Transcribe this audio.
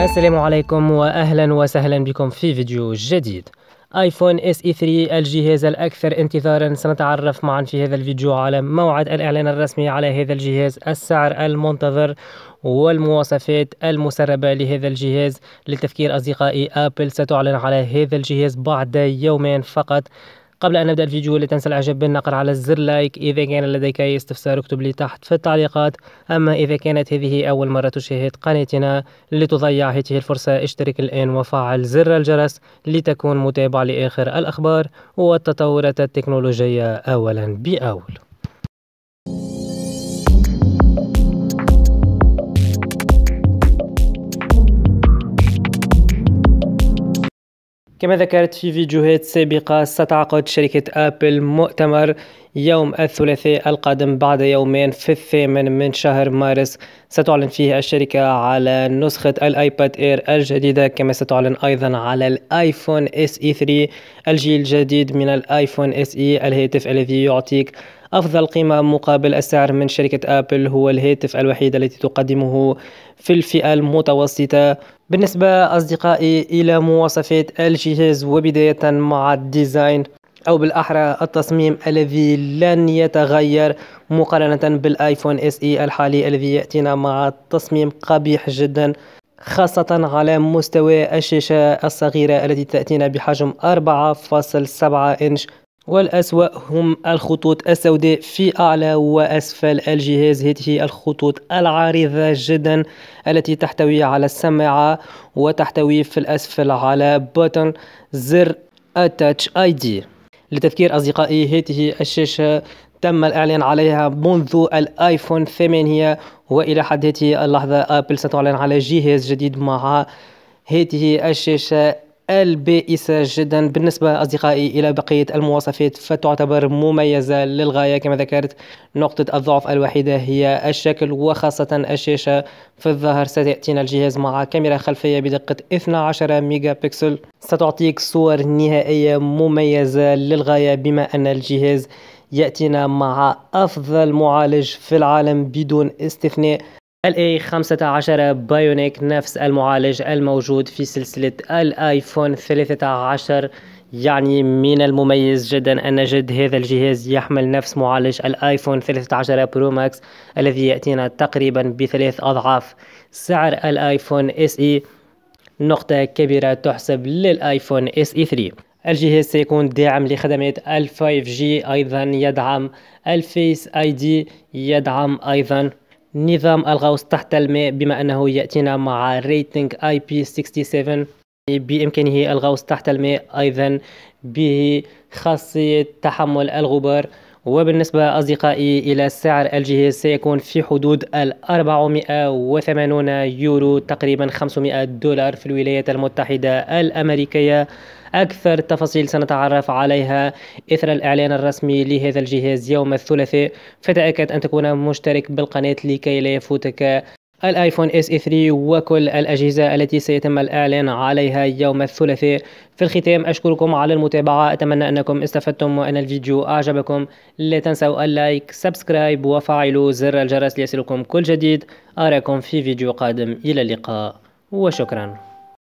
السلام عليكم واهلا وسهلا بكم في فيديو جديد ايفون اس اي 3 الجهاز الاكثر انتظارا سنتعرف معا في هذا الفيديو على موعد الاعلان الرسمي على هذا الجهاز السعر المنتظر والمواصفات المسربة لهذا الجهاز للتفكير أصدقائي أبل ستعلن على هذا الجهاز بعد يومين فقط قبل أن نبدأ الفيديو لا تنسى الإعجاب بالنقر على الزر لايك إذا كان لديك أي استفسار اكتب لي تحت في التعليقات أما إذا كانت هذه أول مرة تشاهد قناتنا لتضيع هذه الفرصة اشترك الآن وفعل زر الجرس لتكون متابع لآخر الأخبار والتطورات التكنولوجية أولا بأول كما ذكرت في فيديوهات سابقة ستعقد شركة أبل مؤتمر يوم الثلاثاء القادم بعد يومين في الثامن من شهر مارس ستعلن فيه الشركة على نسخة الايباد اير الجديدة كما ستعلن ايضا على الايفون اس اي 3 الجيل الجديد من الايفون اس اي الهاتف الذي يعطيك أفضل قيمة مقابل السعر من شركة آبل هو الهاتف الوحيد الذي تقدمه في الفئة المتوسطة بالنسبة أصدقائي إلى مواصفات الجهاز وبداية مع الديزاين أو بالأحرى التصميم الذي لن يتغير مقارنة بالآيفون اس اي الحالي الذي يأتينا مع تصميم قبيح جدا خاصة على مستوى الشاشة الصغيرة التي تأتينا بحجم 4.7 إنش والأسوأ هم الخطوط السوداء في أعلى وأسفل الجهاز هذه الخطوط العريضة جدا التي تحتوي على السماعة وتحتوي في الأسفل على بوتن زر التاتش اي دي لتذكير أصدقائي هذه الشاشة تم الإعلان عليها منذ الآيفون 8 وإلى حد هذه اللحظة آبل ستعلن على جهاز جديد مع هذه الشاشة البائسة جدا بالنسبة أصدقائي إلى بقية المواصفات فتعتبر مميزة للغاية كما ذكرت نقطة الضعف الوحيدة هي الشكل وخاصة الشاشة في الظهر ستأتينا الجهاز مع كاميرا خلفية بدقة 12 ميجا بكسل ستعطيك صور نهائية مميزة للغاية بما أن الجهاز يأتينا مع أفضل معالج في العالم بدون استثناء الاي 15 بايونيك نفس المعالج الموجود في سلسلة الايفون 13 يعني من المميز جدا أن جد هذا الجهاز يحمل نفس معالج الآيفون 13 برو ماكس الذي يأتينا تقريبا بثلاث أضعاف سعر الآيفون اس اي نقطة كبيرة تحسب للآيفون اس اي 3 الجهاز سيكون داعم لخدمات ال 5G أيضا يدعم الفيس اي دي يدعم أيضا نظام الغوص تحت الماء بما انه ياتينا مع ريتنج اي بي 67 بامكانه الغوص تحت الماء ايضا به خاصيه تحمل الغبار وبالنسبة أصدقائي إلى سعر الجهاز سيكون في حدود ال 480 يورو تقريبا 500 دولار في الولايات المتحدة الأمريكية أكثر تفاصيل سنتعرف عليها إثر الإعلان الرسمي لهذا الجهاز يوم الثلاثاء فتأكد أن تكون مشترك بالقناة لكي لا يفوتك الايفون اس اي 3 وكل الاجهزة التي سيتم الاعلان عليها يوم الثلاثاء في الختام اشكركم على المتابعة اتمنى انكم استفدتم وان الفيديو اعجبكم لا تنسوا اللايك سبسكرايب وفعلوا زر الجرس ليصلكم كل جديد اراكم في فيديو قادم الى اللقاء وشكرا